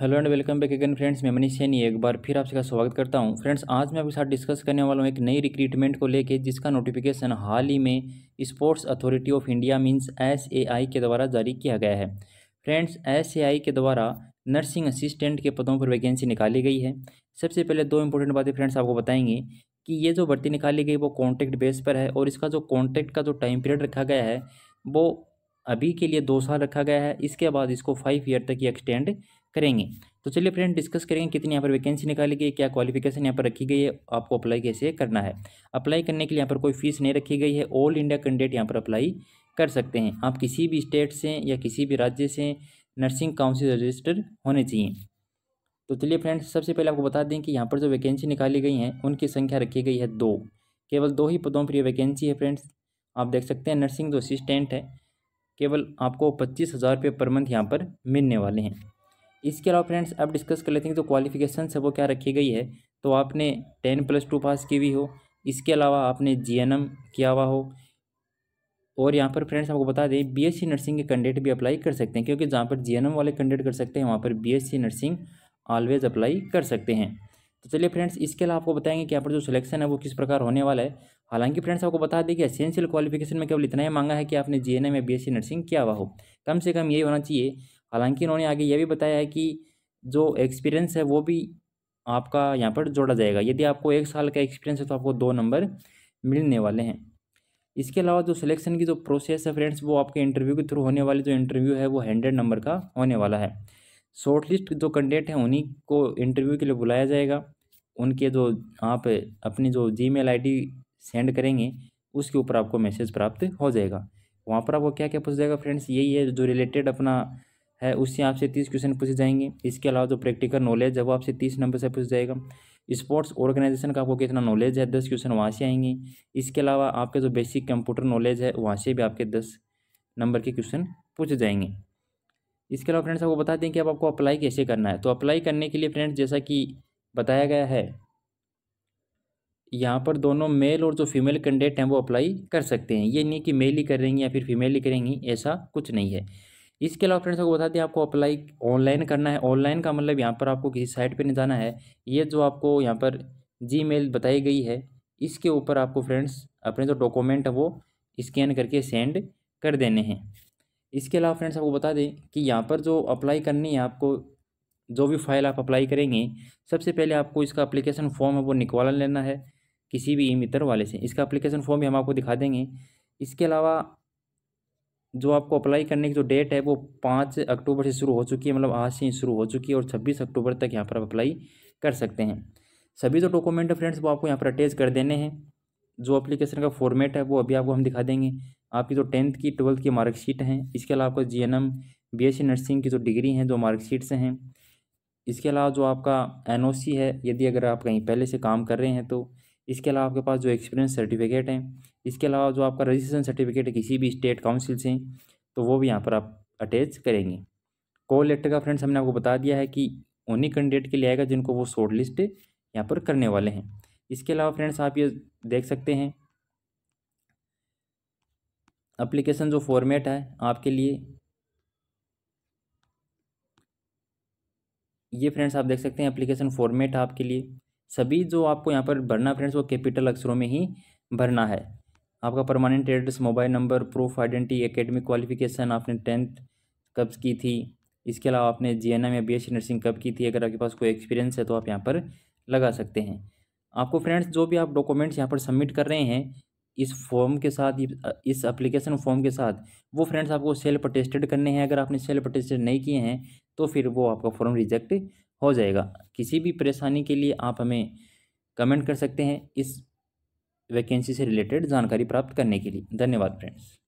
hello and welcome back again friends मैं मनीष सैनी एक बार फिर आपसे का स्वागत करता हूं फ्रेंड्स आज मैं आपके साथ डिस्कस करने वाला हूं एक नई रिक्रूटमेंट को लेके जिसका नोटिफिकेशन हाल ही में sports authority of India means SAI के द्वारा जारी किया गया है फ्रेंड्स एस के द्वारा नर्सिंग असिस्टेंट के पदों पर वैकेंसी निकाली गई है सबसे पहले दो इंपॉर्टेंट बातें फ्रेंड्स आपको बताएंगे कि ये जो भर्ती निकाली गई वो कॉन्ट्रैक्ट बेस पर है और इसका जो कॉन्ट्रैक्ट का जो टाइम पीरियड रखा गया है वो अभी के लिए दो साल रखा गया है इसके बाद इसको फाइव ईयर तक ये एक्सटेंड करेंगे तो चलिए फ्रेंड डिस्कस करेंगे कितनी यहाँ पर वैकेंसी निकाली गई क्या क्वालिफिकेशन यहाँ पर रखी गई है आपको अप्लाई कैसे करना है अप्लाई करने के लिए यहाँ पर कोई फीस नहीं रखी गई है ऑल इंडिया कैंडिडेट यहाँ पर अप्लाई कर सकते हैं आप किसी भी स्टेट से या किसी भी राज्य से नर्सिंग काउंसिल रजिस्टर होने चाहिए तो चलिए फ्रेंड्स सबसे पहले आपको बता दें कि यहाँ पर जो वैकेंसी निकाली गई हैं उनकी संख्या रखी गई है दो केवल दो ही पदों पर यह वैकेंसी है फ्रेंड्स आप देख सकते हैं नर्सिंग जो असिस्टेंट है केवल आपको पच्चीस हज़ार रुपये पर मंथ यहाँ पर मिलने वाले हैं इसके अलावा फ्रेंड्स अब डिस्कस कर लेते हैं तो क्वालिफिकेशन से वो क्या रखी गई है तो आपने टेन प्लस टू पास की हुई हो इसके अलावा आपने जी किया हुआ हो और यहाँ पर फ्रेंड्स आपको बता दें बीएससी नर्सिंग के कैंडिडेट भी अप्लाई कर सकते हैं क्योंकि जहाँ पर जीएनएम वाले कैंडिडेट कर सकते हैं वहाँ पर बीएससी नर्सिंग ऑलवेज अप्लाई कर सकते हैं तो चलिए फ्रेंड्स इसके अलावा आपको बताएंगे कि यहाँ पर जो सिलेक्शन है वो किस प्रकार होने वाला है हालांकि फ्रेंड्स आपको बता दें कि एसेंशियल क्वालिफिकेशन में केवल इतना ही मांगा है कि आपने जी एन एम या बी नर्सिंग किया हुआ हो कम से कम यही होना चाहिए हालांकि उन्होंने आगे यह भी बताया है कि जो एक्सपीरियंस है वो भी आपका यहाँ पर जोड़ा जाएगा यदि आपको एक साल का एक्सपीरियंस है तो आपको दो नंबर मिलने वाले हैं इसके अलावा जो सिलेक्शन की जो प्रोसेस है फ्रेंड्स वो आपके इंटरव्यू के थ्रू होने वाले जो इंटरव्यू है वो हंड्रेड नंबर का होने वाला है शॉर्ट लिस्ट जो कैंडिडेट हैं उन्हीं को इंटरव्यू के लिए बुलाया जाएगा उनके जो आप अपनी जो जी मेल सेंड करेंगे उसके ऊपर आपको मैसेज प्राप्त हो जाएगा वहाँ पर आपको क्या क्या पूछा जाएगा फ्रेंड्स यही है जो रिलेटेड अपना है उससे आपसे तीस क्वेश्चन पूछे जाएंगे इसके अलावा जो प्रैक्टिकल नॉलेज है वो आपसे तीस नंबर से पूछ जाएगा स्पोर्ट्स ऑर्गेनाइजेशन का आपको कितना नॉलेज है दस क्वेश्चन वहाँ से आएंगे इसके अलावा आपके जो बेसिक कंप्यूटर नॉलेज है वहाँ से भी आपके दस नंबर के क्वेश्चन पूछे जाएंगे इसके अलावा फ्रेंड्स आपको बता दें कि अब आपको अप्लाई कैसे करना है तो अप्लाई करने के लिए फ्रेंड्स जैसा कि बताया गया है यहाँ पर दोनों मेल और जो फीमेल कैंडिडेट हैं वो अप्लाई कर सकते हैं ये नहीं कि मेल ही करेंगी या फिर फीमेल ही करेंगी ऐसा कुछ नहीं है इसके अलावा फ्रेंड्स आपको बता दें आपको अप्लाई ऑनलाइन करना है ऑनलाइन का मतलब यहाँ पर आपको किसी साइट पर नहीं जाना है ये जो आपको यहाँ पर जी मेल बताई गई है इसके ऊपर आपको फ्रेंड्स अपने जो डॉक्यूमेंट है वो स्कैन करके सेंड कर देने हैं इसके अलावा फ्रेंड्स आपको बता दें कि यहाँ पर जो अप्लाई करनी है आपको जो भी फाइल आप अप्लाई करेंगे सबसे पहले आपको इसका अप्लीकेशन फॉर्म है वो निकवाला लेना है किसी भी ई मित्र वाले से इसका अप्लीकेशन फॉर्म भी हम आपको दिखा देंगे इसके अलावा जो आपको अप्लाई करने की जो डेट है वो पाँच अक्टूबर से शुरू हो चुकी है मतलब आज से ही शुरू हो चुकी है और छब्बीस अक्टूबर तक यहाँ पर आप अप्लाई कर सकते हैं सभी जो डॉक्यूमेंट है फ्रेंड्स वो आपको यहाँ पर अटैच कर देने हैं जो अप्लीकेशन का फॉर्मेट है वो अभी आपको हम दिखा देंगे आपकी जो टेंथ की ट्वेल्थ की मार्कशीट हैं इसके अलावा आपका G N M B S C nursing की जो डिग्री हैं जो मार्कशीट से हैं इसके अलावा जो आपका एन ओ सी है यदि अगर आप कहीं पहले से काम कर रहे हैं तो इसके अलावा आपके पास जो एक्सपीरियंस सर्टिफिकेट हैं इसके अलावा जो आपका रजिस्ट्रेशन सर्टिफिकेट है किसी भी स्टेट काउंसिल से तो वो भी यहाँ पर आप अटैच करेंगे कॉल लेटर का फ्रेंड्स हमने आपको बता दिया है कि उन्हीं कैंडिडेट के लिए आएगा जिनको वो शॉर्ट लिस्ट यहाँ पर करने वाले हैं इसके अलावा फ्रेंड्स आप ये देख सकते हैं एप्लीकेशन जो फॉर्मेट है आपके लिए ये फ्रेंड्स आप देख सकते हैं एप्लीकेशन फॉर्मेट है आपके लिए सभी जो आपको यहाँ पर भरना फ्रेंड्स वो कैपिटल अक्षरों में ही भरना है आपका permanent address mobile number proof identity academic qualification आपने टेंथ कब की थी इसके अलावा आपने जी एन एम या बी एस नर्सिंग कब की थी अगर आपके पास कोई एक्सपीरियंस है तो आप यहाँ पर लगा सकते हैं आपको फ्रेंड्स जो भी आप डॉक्यूमेंट्स यहाँ पर सबमिट कर रहे हैं इस फॉर्म के साथ इस एप्लीकेशन फॉर्म के साथ वो फ्रेंड्स आपको सेल्फ अटेस्टेड करने हैं अगर आपने सेल्फ अटेस्टेड नहीं किए हैं तो फिर वो आपका फॉर्म रिजेक्ट हो जाएगा किसी भी परेशानी के लिए आप हमें कमेंट कर सकते हैं इस वैकेंसी से रिलेटेड जानकारी प्राप्त करने के लिए धन्यवाद फ्रेंड्स